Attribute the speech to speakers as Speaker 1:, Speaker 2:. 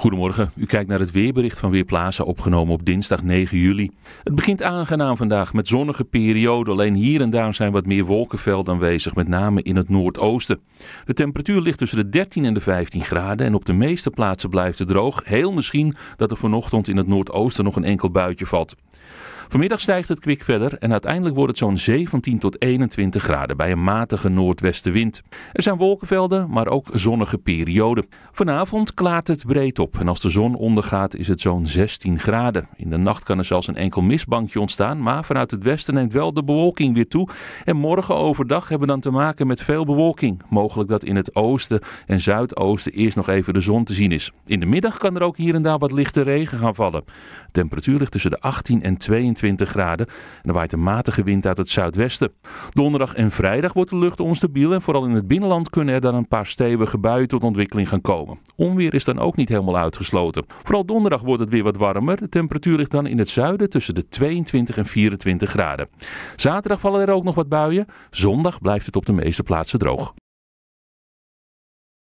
Speaker 1: Goedemorgen, u kijkt naar het weerbericht van Weerplaza opgenomen op dinsdag 9 juli. Het begint aangenaam vandaag met zonnige perioden, alleen hier en daar zijn wat meer wolkenvelden aanwezig, met name in het noordoosten. De temperatuur ligt tussen de 13 en de 15 graden en op de meeste plaatsen blijft het droog, heel misschien dat er vanochtend in het noordoosten nog een enkel buitje valt. Vanmiddag stijgt het kwik verder en uiteindelijk wordt het zo'n 17 tot 21 graden bij een matige noordwestenwind. Er zijn wolkenvelden, maar ook zonnige perioden. Vanavond klaart het breed op en als de zon ondergaat is het zo'n 16 graden. In de nacht kan er zelfs een enkel mistbankje ontstaan, maar vanuit het westen neemt wel de bewolking weer toe. En morgen overdag hebben we dan te maken met veel bewolking. Mogelijk dat in het oosten en zuidoosten eerst nog even de zon te zien is. In de middag kan er ook hier en daar wat lichte regen gaan vallen. De temperatuur ligt tussen de 18 en 22 23 graden. En er waait een matige wind uit het zuidwesten. Donderdag en vrijdag wordt de lucht onstabiel en vooral in het binnenland kunnen er dan een paar stevige buien tot ontwikkeling gaan komen. Onweer is dan ook niet helemaal uitgesloten. Vooral donderdag wordt het weer wat warmer. De temperatuur ligt dan in het zuiden tussen de 22 en 24 graden. Zaterdag vallen er ook nog wat buien. Zondag blijft het op de meeste plaatsen droog.